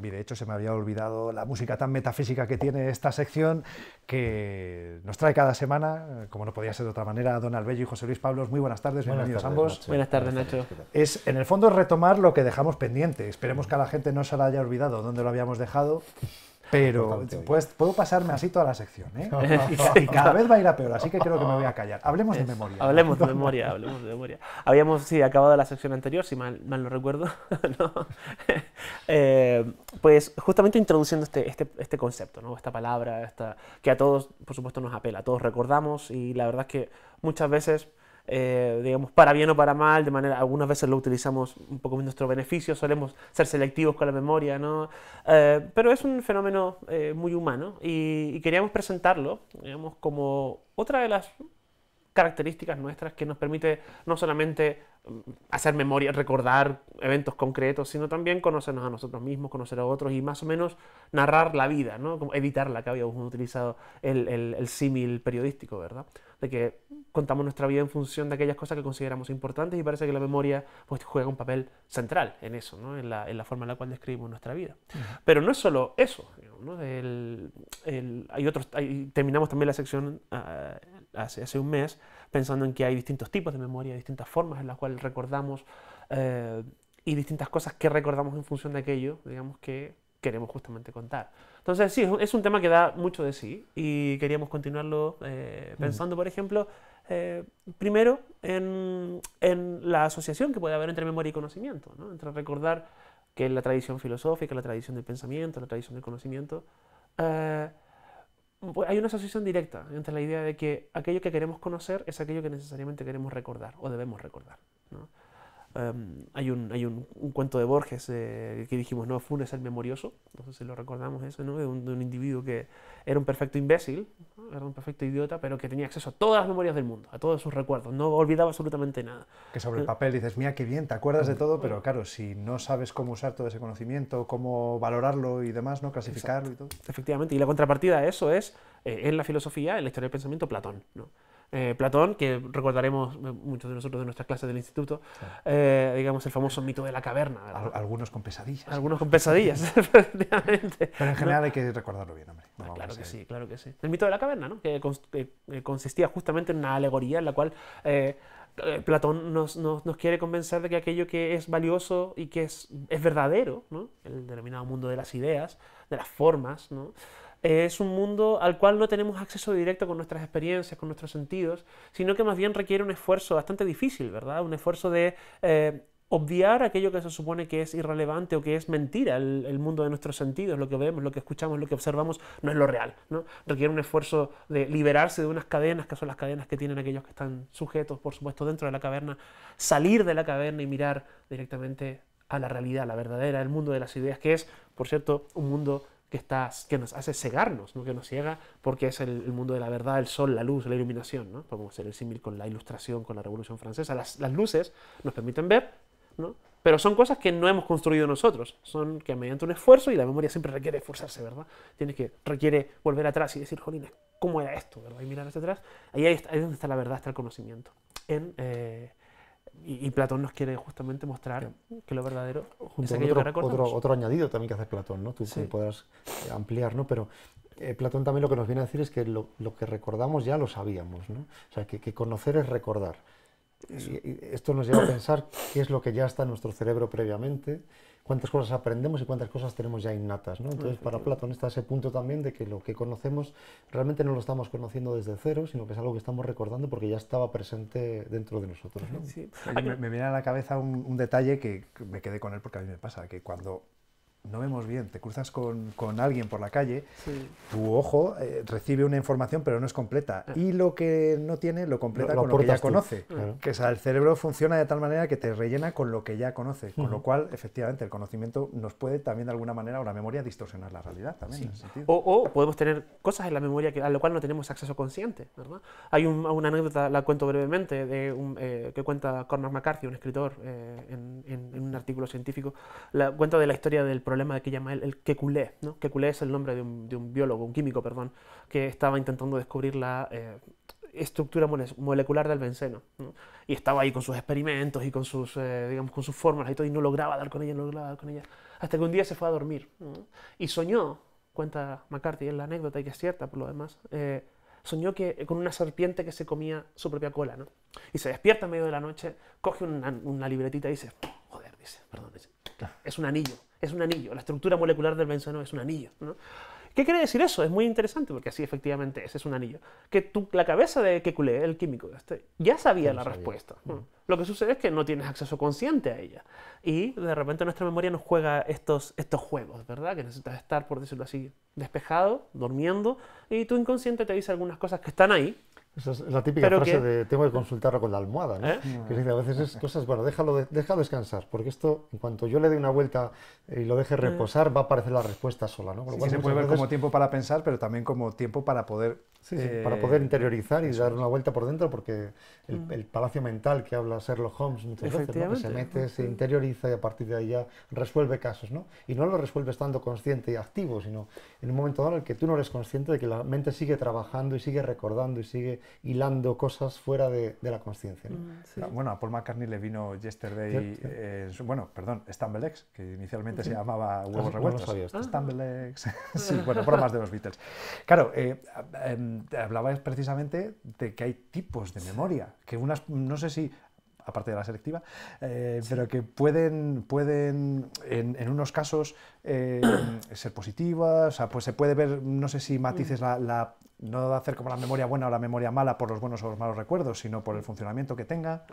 de hecho se me había olvidado la música tan metafísica que tiene esta sección que nos trae cada semana, como no podía ser de otra manera, Don Albello y José Luis Pablos. Muy buenas tardes, bienvenidos ambos. Buenas tardes, Nacho. Es en el fondo retomar lo que dejamos pendiente. Esperemos que a la gente no se la haya olvidado dónde lo habíamos dejado pero pues, puedo pasarme así toda la sección, ¿eh? y cada vez va a ir a peor, así que creo que me voy a callar. Hablemos de memoria. Hablemos de memoria, hablemos de memoria. Habíamos, sí, acabado la sección anterior, si mal, no recuerdo. ¿no? Eh, pues justamente introduciendo este, este, este, concepto, ¿no? esta palabra, esta, que a todos, por supuesto, nos apela, a todos recordamos y la verdad es que muchas veces eh, digamos, para bien o para mal, de manera, algunas veces lo utilizamos un poco en nuestro beneficio, solemos ser selectivos con la memoria, ¿no? Eh, pero es un fenómeno eh, muy humano y, queríamos presentarlo, digamos, como otra de las características nuestras que nos permite no solamente mm, hacer memoria, recordar eventos concretos, sino también conocernos a nosotros mismos, conocer a otros y más o menos narrar la vida, ¿no? Como evitar la que habíamos utilizado el, el, el símil periodístico, ¿verdad? De que contamos nuestra vida en función de aquellas cosas que consideramos importantes y parece que la memoria pues, juega un papel central en eso, ¿no? en, la, en, la, forma en la cual describimos nuestra vida. Pero no es solo eso. ¿no? el, hay otros, terminamos también la sección ah, hace, hace, un mes pensando en que hay distintos tipos de memoria, distintas formas en las cuales recordamos eh, y distintas cosas que recordamos en función de aquello digamos, que queremos justamente contar. Entonces, sí, es un tema que da mucho de sí y queríamos continuarlo eh, mm. pensando, por ejemplo, eh, primero en, la asociación que puede haber entre memoria y conocimiento, entre recordar que la tradición filosófica, la tradición del pensamiento, la tradición del conocimiento, eh, hay una asociación directa entre la idea de que aquello que queremos conocer es aquello que necesariamente queremos recordar o debemos recordar. Em, hay un, hay un, cuento de Borges eh, que dijimos, ¿no? Funes el memorioso, no sé si lo recordamos eso, ¿no? De un, individuo que era un perfecto imbécil, era un perfecto idiota, pero que tenía acceso a todas las memorias del mundo, a todos sus recuerdos, no olvidaba absolutamente nada. Que sobre el papel dices, mira, qué bien, te acuerdas de mm. todo, pero claro, si no sabes cómo usar todo ese conocimiento, cómo valorarlo y demás, ¿no? Clasificarlo y todo. Efectivamente, y la contrapartida a eso es, en eh, la filosofía, en la historia del pensamiento, Platón, ¿no? Eh, Platón, que recordaremos eh, muchos de nosotros de nuestras clases del instituto, eh, digamos el famoso mito de la caverna. algunos con pesadillas. Algunos con pesadillas, efectivamente. Pero en general hay que recordarlo bien, hombre. Ah, claro que sí, claro que sí. El mito de la caverna, ¿no? que, consistía justamente en una alegoría en la cual... Platón nos, quiere convencer de que aquello que es valioso y que es, es verdadero, ¿no? el denominado mundo de las ideas, de las formas, ¿no? es un mundo al cual no tenemos acceso directo con nuestras experiencias, con nuestros sentidos, sino que más bien requiere un esfuerzo bastante difícil, ¿verdad? Un esfuerzo de eh, obviar aquello que se supone que es irrelevante o que es mentira, el, mundo de nuestros sentidos, lo que vemos, lo que escuchamos, lo que observamos, no es lo real, ¿no? Requiere un esfuerzo de liberarse de unas cadenas, que son las cadenas que tienen aquellos que están sujetos, por supuesto, dentro de la caverna, salir de la caverna y mirar directamente a la realidad, la verdadera, el mundo de las ideas, que es, por cierto, un mundo que, que nos hace cegarnos, ¿no? que nos ciega, porque es el, mundo de la verdad, el sol, la luz, la iluminación. ¿no? Podemos hacer el símil con la ilustración, con la Revolución Francesa. Las, las luces nos permiten ver, ¿no? pero son cosas que no hemos construido nosotros. Son que mediante un esfuerzo, y la memoria siempre requiere esforzarse, ¿verdad? tiene que, requiere volver atrás y decir, jolín, ¿cómo era esto? ¿verdad? Y mirar hacia atrás. Ahí, ahí, está, es donde está la verdad, está el conocimiento. En, eh, y, Platón nos quiere justamente mostrar que lo verdadero Junto es otro, que otro, otro, añadido también que hace Platón, ¿no? Tú podrás eh, ampliar, ¿no? Pero eh, Platón también lo que nos viene a decir es que lo, lo que recordamos ya lo sabíamos, ¿no? O sea, que, que conocer es recordar esto nos lleva a pensar qué es lo que ya está en nuestro cerebro previamente, cuántas cosas aprendemos y cuántas cosas tenemos ya innatas. Entonces, para Platón está ese punto también de que lo que conocemos realmente no lo estamos conociendo desde cero, sino que es algo que estamos recordando porque ya estaba presente dentro de nosotros. Me, viene a la cabeza un, un detalle que me quedé con él porque a mí me pasa, que cuando no vemos bien, te cruzas con, con alguien por la calle, tu ojo eh, recibe una información pero no es completa. Ah. Y lo que no tiene lo completa con lo que ya conoce. Que es el cerebro funciona de tal manera que te rellena con lo que ya conoce. Con lo cual, efectivamente, el conocimiento nos puede también de alguna manera, o la memoria, distorsionar la realidad también. O, o, podemos tener cosas en la memoria que, a lo cual no tenemos acceso consciente. ¿verdad? Hay una anécdota, la cuento brevemente, de un, eh, que cuenta Cormac McCarthy, un escritor, eh, en, en, un artículo científico, la cuenta de la historia del problema problema de que llama el, el Kekulé. ¿no? Kekulé es el nombre de un, biólogo, un químico, perdón, que estaba intentando descubrir la eh, estructura molecular del benceno. Y estaba ahí con sus experimentos y con sus, eh, digamos, con sus fórmulas y todo, y no lograba dar con ella, no lograba dar con ella. Hasta que un día se fue a dormir y soñó, cuenta McCarthy en la anécdota, y que es cierta por lo demás, eh, soñó que, con una serpiente que se comía su propia cola. ¿no? Y se despierta en medio de la noche, coge una, libretita y dice, joder, dice, perdón, dice, es un anillo es un anillo, la estructura molecular del benzeno es un anillo. ¿Qué quiere decir eso? Es muy interesante, porque así efectivamente, ese es un anillo. Que tú la cabeza de Kekulé, el químico, este, ya sabía la respuesta. Lo que sucede es que no tienes acceso consciente a ella. Y de repente nuestra memoria nos juega estos, estos juegos, ¿verdad? Que necesitas estar, por decirlo así, despejado, durmiendo, y tu inconsciente te dice algunas cosas que están ahí, esa es la típica frase de tengo que consultarlo con la almohada, ¿no? ¿Eh? Que dice, a veces es cosas, bueno, déjalo, déjalo descansar, porque esto, en cuanto yo le dé una vuelta y lo deje eh. reposar, va a aparecer la respuesta sola, ¿no? sí, se puede ver como tiempo para pensar, pero también como tiempo para poder... Eh, para poder interiorizar y dar una vuelta por dentro, porque mm. el, palacio mental que habla Sherlock Holmes muchas veces, que se mete, se mm. interioriza y a partir de ahí ya resuelve casos, ¿no? Y no lo resuelve estando consciente y activo, sino en un momento dado en el que tú no eres consciente de que la mente sigue trabajando y sigue recordando y sigue hilando cosas fuera de, la consciencia. Mm, bueno, a Paul McCartney le vino Yesterday, bueno, perdón, X, que inicialmente se llamaba ah, Huevos Revueltos. No ah. sí, ah. bueno, bromas de los Beatles. Claro, eh, em, hablabais precisamente de que hay tipos de memoria, que unas, no sé si aparte de la selectiva, eh, pero que pueden, pueden en, unos casos eh, ser positivas, o sea, pues se puede ver, no sé si matices mm. la, no hacer como la memoria buena o la memoria mala por los buenos o los malos recuerdos, sino por el funcionamiento que tenga.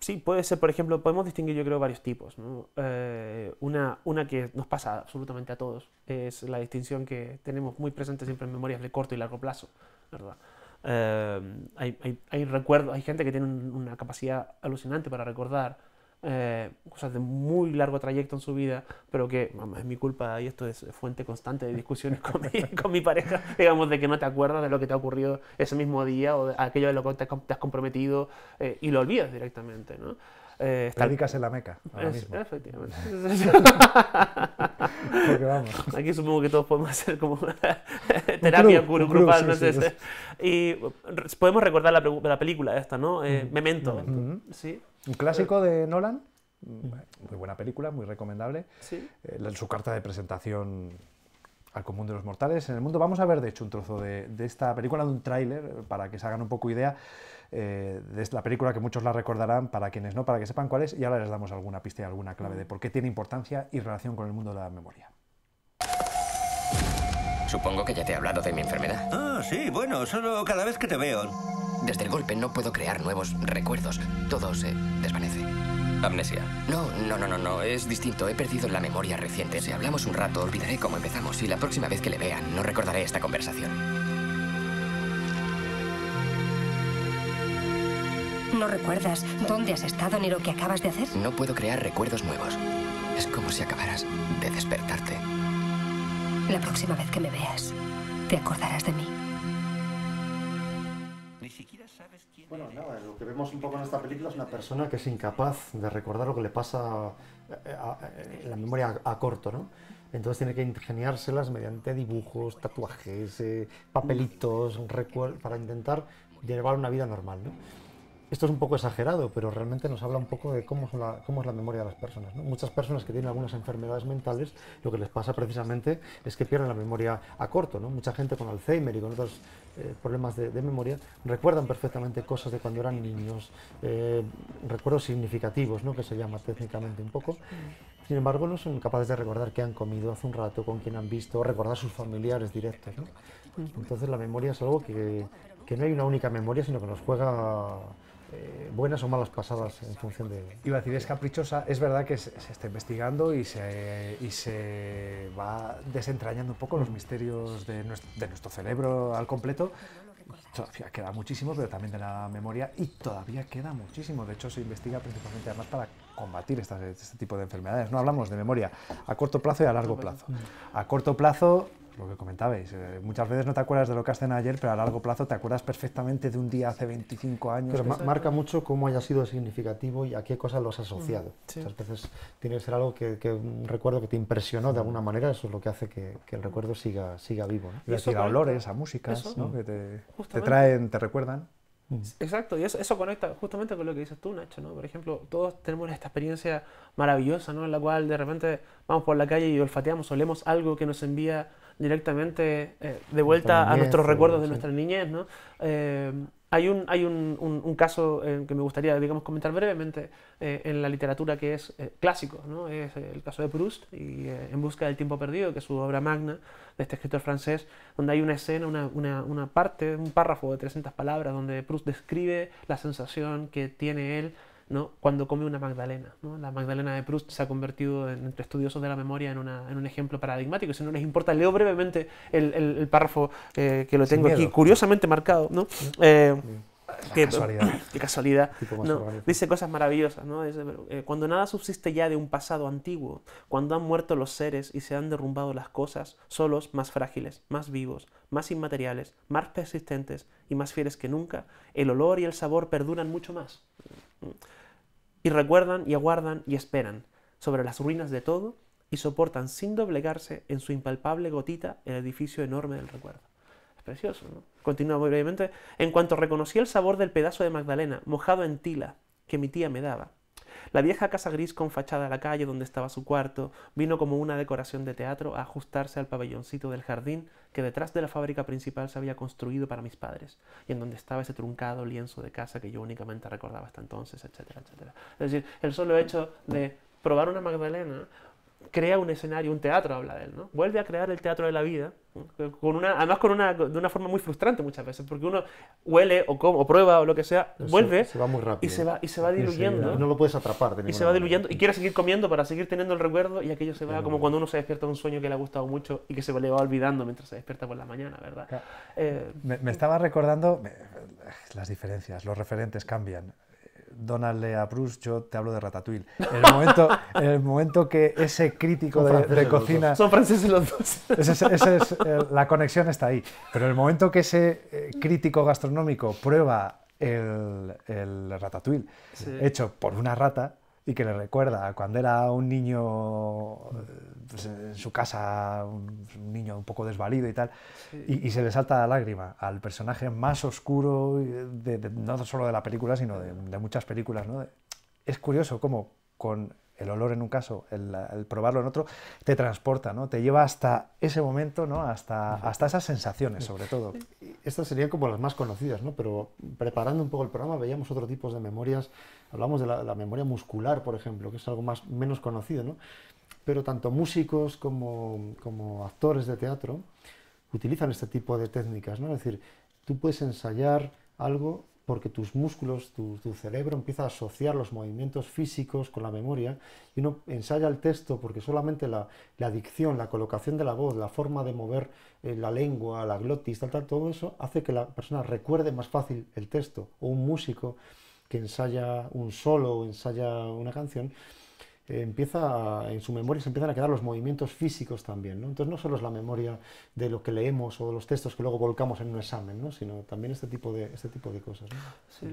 Sí, puede ser, por ejemplo, podemos distinguir yo creo varios tipos. Eh, una, una que nos pasa absolutamente a todos es la distinción que tenemos muy presente siempre en memorias de corto y largo plazo, ¿verdad? Em, hay, hay, recuerdos, hay gente que tiene una capacidad alucinante para recordar eh, cosas de muy largo trayecto en su vida, pero que mamá, es mi culpa y esto es fuente constante de discusiones con mi, con mi, pareja, digamos, de que no te acuerdas de lo que te ha ocurrido ese mismo día o aquello de lo que te, has comprometido eh, y lo olvidas directamente. ¿no? Eh, en la Meca. Ahora Efectivamente. Porque vamos. Aquí supongo que todos podemos hacer como terapia grupal. Y podemos recordar la, película esta, ¿no? Eh, Memento. Un clásico de Nolan. Muy buena película, muy recomendable. En eh, su carta de presentación al común de los mortales en el mundo. Vamos a ver, de hecho, un trozo de, de esta película, de un tráiler, para que se hagan un poco idea eh, es la película que muchos la recordarán, para quienes no, para que sepan cuál es, y ahora les damos alguna pista y alguna clave de mm. por qué tiene importancia y relación con el mundo de la memoria. Supongo que ya te he hablado de mi enfermedad. Ah, sí, bueno, solo cada vez que te veo. Desde el golpe no puedo crear nuevos recuerdos. Todo se desvanece. Amnesia. No, no, no, no, no. Es distinto. He perdido la memoria reciente. Si hablamos un rato, olvidaré cómo empezamos y la próxima vez que le vean, no recordaré esta conversación. No recuerdas dónde has estado ni lo que acabas de hacer. No puedo crear recuerdos nuevos. Es como si acabaras de despertarte. La próxima vez que me veas, te acordarás de mí. Ni siquiera sabes quién Bueno, nada, lo que vemos un poco en esta película es una persona que es incapaz de recordar lo que le pasa eh, a eh, la memoria a, corto, ¿no? Entonces tiene que ingeniárselas mediante dibujos, tatuajes, eh, papelitos, para intentar llevar una vida normal, ¿no? Esto es un poco exagerado, pero realmente nos habla un poco de cómo, es la, cómo es la memoria de las personas. Muchas personas que tienen algunas enfermedades mentales, lo que les pasa precisamente es que pierden la memoria a corto. ¿no? Mucha gente con Alzheimer y con otros eh, problemas de, memoria recuerdan perfectamente cosas de cuando eran niños, eh, recuerdos significativos, que se llama técnicamente un poco. Sin embargo, no son capaces de recordar qué han comido hace un rato, con quién han visto, recordar sus familiares directos. Entonces la memoria es algo que, que no hay una única memoria, sino que nos juega eh, buenas o malas pasadas en función de... Iba a caprichosa, es verdad que se, está investigando y se, y se va desentrañando un poco los misterios de nuestro, cerebro al completo, todavía queda muchísimo, pero también de la memoria y todavía queda muchísimo. De hecho, se investiga principalmente además para combatir este tipo de enfermedades. No hablamos de memoria a corto plazo y a largo plazo. A corto plazo lo que comentabais, eh, muchas veces no te acuerdas de lo que hacen ayer, pero a largo plazo te acuerdas perfectamente de un día hace 25 años. Pero marca mucho cómo haya sido significativo y a qué cosas lo has asociado. Mm, muchas veces tiene que ser algo que, un recuerdo que te impresionó de alguna manera, eso es lo que hace que, el recuerdo siga, siga vivo. ¿no? Y, a olores, a músicas, mm. que te, traen, te recuerdan. Mm. Exacto, y eso, eso, conecta justamente con lo que dices tú, Nacho, ¿no? Por ejemplo, todos tenemos esta experiencia maravillosa, ¿no? En la cual de repente vamos por la calle y olfateamos, olemos algo que nos envía directamente eh, de vuelta a nuestros recuerdos de nuestra niñez. Eh, hay un, hay un, caso eh, que me gustaría digamos, comentar brevemente en la literatura que es clásico, ¿no? es el caso de Proust y En busca del tiempo perdido, que es su obra magna de este escritor francés, donde hay una escena, una, una parte, un párrafo de 300 palabras, donde Proust describe la sensación que tiene él cuando come una Magdalena. La Magdalena de Proust se ha convertido entre estudiosos de la memoria en, un ejemplo paradigmático. Si no les importa, leo brevemente el, párrafo eh, que lo tengo aquí, curiosamente marcado. ¿no? Eh, qué casualidad. dice cosas maravillosas, eh, cuando nada subsiste ya de un pasado antiguo, cuando han muerto los seres y se han derrumbado las cosas, solos más frágiles, más vivos, más inmateriales, más persistentes y más fieles que nunca, el olor y el sabor perduran mucho más y recuerdan y aguardan y esperan sobre las ruinas de todo y soportan sin doblegarse en su impalpable gotita el edificio enorme del recuerdo. Es precioso, ¿no? Continúa brevemente. En cuanto reconocí el sabor del pedazo de Magdalena, mojado en tila, que mi tía me daba, la vieja casa gris con fachada a la calle donde estaba su cuarto vino como una decoración de teatro a ajustarse al pabelloncito del jardín que detrás de la fábrica principal se había construido para mis padres y en donde estaba ese truncado lienzo de casa que yo únicamente recordaba hasta entonces, etcétera, etcétera. Es decir, el solo hecho de probar una magdalena crea un escenario, un teatro, habla de él, ¿no? Vuelve a crear el teatro de la vida, con una, además con una, de una forma muy frustrante muchas veces, porque uno huele o, o prueba o lo que sea, vuelve va muy rápido. y se va, y se va diluyendo. no lo puedes atrapar. De y se va diluyendo y quiere seguir comiendo para seguir teniendo el recuerdo y aquello se va como cuando uno se despierta de un sueño que le ha gustado mucho y que se le va olvidando mientras se despierta por la mañana, ¿verdad? Eh, me, estaba recordando las diferencias, los referentes cambian. Donald Lea Bruce, yo te hablo de Ratatouille. En el momento, el momento que ese crítico de, cocina... Son franceses los dos. es, eh, la conexión está ahí. Pero el momento que ese eh, crítico gastronómico prueba el, Ratatouille hecho por una rata, y que le recuerda a cuando era un niño pues, en su casa, un, niño un poco desvalido y tal, y, se le salta la lágrima al personaje más oscuro, no solo de la película, sino de, de muchas películas. ¿no? Es curioso cómo con el olor en un caso, el, probarlo en otro, te transporta, ¿no? Te lleva hasta ese momento, ¿no? Hasta, hasta esas sensaciones, sobre todo. Estas serían como las más conocidas, ¿no? Pero preparando un poco el programa veíamos otro tipo de memorias. Hablamos de la, memoria muscular, por ejemplo, que es algo más, menos conocido, ¿no? Pero tanto músicos como, como actores de teatro utilizan este tipo de técnicas, ¿no? Es decir, tú puedes ensayar algo porque tus músculos, tu, cerebro empieza a asociar los movimientos físicos con la memoria y uno ensaya el texto porque solamente la, dicción, la colocación de la voz, la forma de mover eh, la lengua, la glotis, todo eso hace que la persona recuerde más fácil el texto o un músico que ensaya un solo o ensaya una canción eh, empieza, en su memoria se empiezan a quedar los movimientos físicos también. ¿no? Entonces no solo es la memoria de lo que leemos o de los textos que luego volcamos en un examen, ¿no? sino también este tipo de, este tipo de cosas. Sí.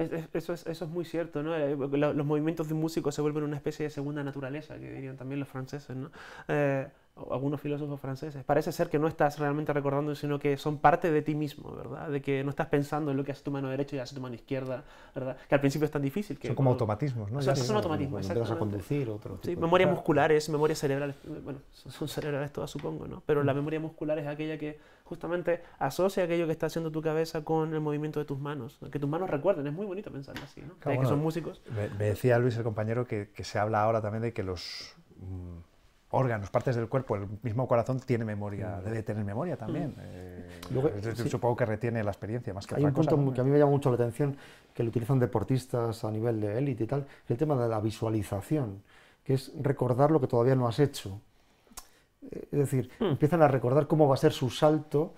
Eso. Es, eso, es, muy cierto, ¿no? Eh, los movimientos de músico se vuelven una especie de segunda naturaleza, que dirían también los franceses, ¿no? Eh, algunos filósofos franceses. Parece ser que no estás realmente recordando, sino que son parte de ti mismo, ¿verdad? De que no estás pensando en lo que hace tu mano derecha y hace tu mano izquierda, ¿verdad? Que al principio es tan difícil. Que, son como automatismos, ¿no? O son automatismos, te vas a conducir, otro Sí, memoria muscular es memoria cerebral, bueno, son cerebrales todas supongo, ¿no? Pero la memoria muscular es aquella que justamente asocia aquello que está haciendo tu cabeza con el movimiento de tus manos, que tus manos recuerden, es muy bonito pensar así, ¿no? que son músicos. Me, decía Luis, el compañero, que, se habla ahora también de que los... Mm, órganos, partes del cuerpo, el mismo corazón tiene memoria, mm. debe tener memoria también. Mm. Eh, supongo que retiene la experiencia más que Hay un punto que a mí me llama mucho la atención, que lo utilizan deportistas a nivel de élite y tal, el tema de la visualización, que es recordar lo que todavía no has hecho. Eh, es decir, hmm. empiezan a recordar cómo va a ser su salto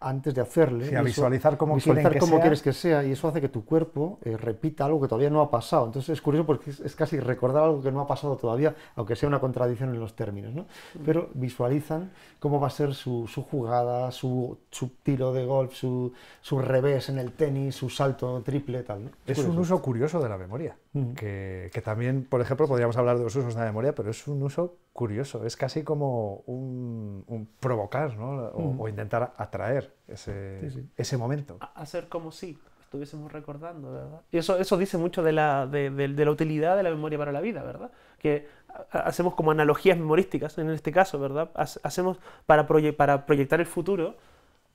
antes de hacerle. a visualizar cómo, quieres que sea. Y eso hace que tu cuerpo eh, repita algo que todavía no ha pasado. Entonces es curioso porque es, casi recordar algo que no ha pasado todavía, aunque sea una contradicción en los términos. ¿no? Mm. Pero visualizan cómo va a ser su, su jugada, su, su, tiro de golf, su, su, revés en el tenis, su salto triple, tal. ¿no? Es, un uso curioso de la memoria, que, que también, por ejemplo, podríamos hablar de los usos de la memoria, pero es un uso curioso, es casi como un, provocar o, intentar atraer ese, momento. hacer como si estuviésemos recordando, Y eso, eso dice mucho de la, la utilidad de la memoria para la vida, ¿verdad? Que hacemos como analogías memorísticas en este caso, ¿verdad? Hacemos para, para proyectar el futuro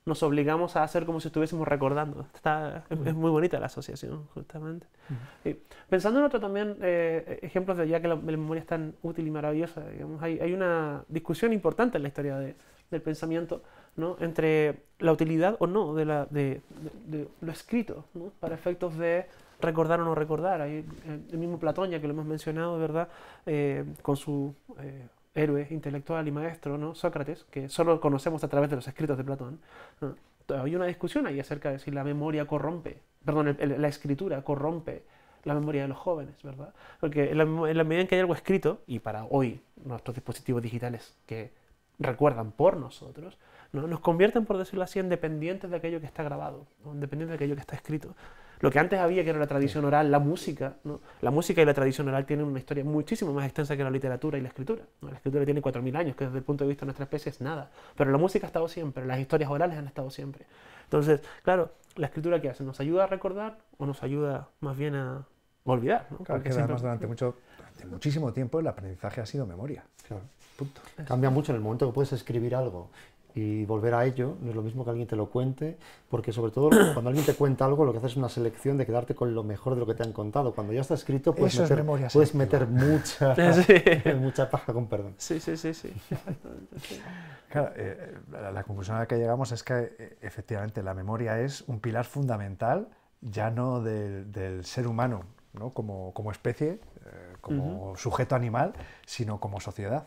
nos obligamos a hacer como si estuviésemos recordando. Está, es, muy bonita la asociación, justamente. y Pensando en otro también, eh, ejemplos de ya que la, memoria es tan útil y maravillosa, hay, hay, una discusión importante en la historia de, del pensamiento ¿no? entre la utilidad o no de, la, de, lo escrito para efectos de recordar o no recordar. Hay, eh, el mismo Platón, ya que lo hemos mencionado, ¿verdad? Eh, con su héroe intelectual y maestro, ¿no? Sócrates, que solo conocemos a través de los escritos de Platón, hay una discusión ahí acerca de si la memoria corrompe, perdón, la escritura corrompe la memoria de los jóvenes, ¿verdad? Porque en la, medida en que hay algo escrito, y para hoy nuestros dispositivos digitales que recuerdan por nosotros, nos convierten, por decirlo así, en dependientes de aquello que está grabado, ¿no? dependientes de aquello que está escrito. Lo que antes había, que era la tradición oral, la música, la música y la tradición oral tienen una historia muchísimo más extensa que la literatura y la escritura. La escritura tiene 4.000 años, que desde el punto de vista de nuestra especie es nada. Pero la música ha estado siempre, las historias orales han estado siempre. Entonces, claro, ¿la escritura qué hace? ¿Nos ayuda a recordar o nos ayuda más bien a olvidar? Claro, que además durante, mucho, muchísimo tiempo el aprendizaje ha sido memoria. Cambia mucho en el momento que puedes escribir algo y volver a ello no es lo mismo que alguien te lo cuente, porque sobre todo cuando alguien te cuenta algo, lo que haces es una selección de quedarte con lo mejor de lo que te han contado. Cuando ya está escrito, puedes meter, mucha, mucha paja con perdón. Sí, sí, sí. sí. Eh, la, conclusión a la que llegamos es que eh, efectivamente la memoria es un pilar fundamental ya no del ser humano ¿no? como, como especie, eh, como sujeto animal, sino como sociedad.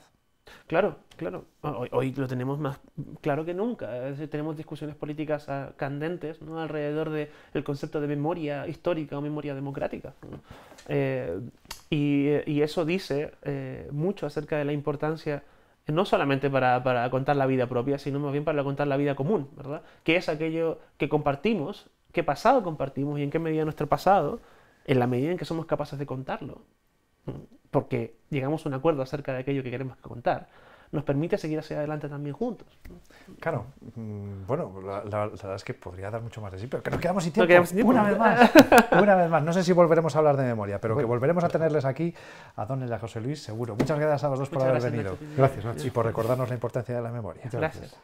Claro, claro. Ah, hoy, lo tenemos más claro que nunca. Tenemos discusiones políticas ah, candentes ¿no? alrededor del concepto de memoria histórica o memoria democrática. Eh, y, eso dice eh, mucho acerca de la importancia no solamente para, contar la vida propia, sino más bien para contar la vida común, ¿verdad? Que es aquello que compartimos, qué pasado compartimos y en qué medida nuestro pasado, en la medida en que somos capaces de contarlo, porque llegamos a un acuerdo acerca de aquello que queremos contar, nos permite seguir hacia adelante también juntos. Claro, mm, bueno, la, verdad es que podría dar mucho más de sí, pero que nos quedamos sin tiempo. Una vez más, una vez más. No sé si volveremos a hablar de memoria, pero que volveremos a tenerles aquí a Don y José Luis, seguro. Muchas gracias a los dos por haber venido. Gracias, Y por recordarnos la importancia de la memoria. gracias.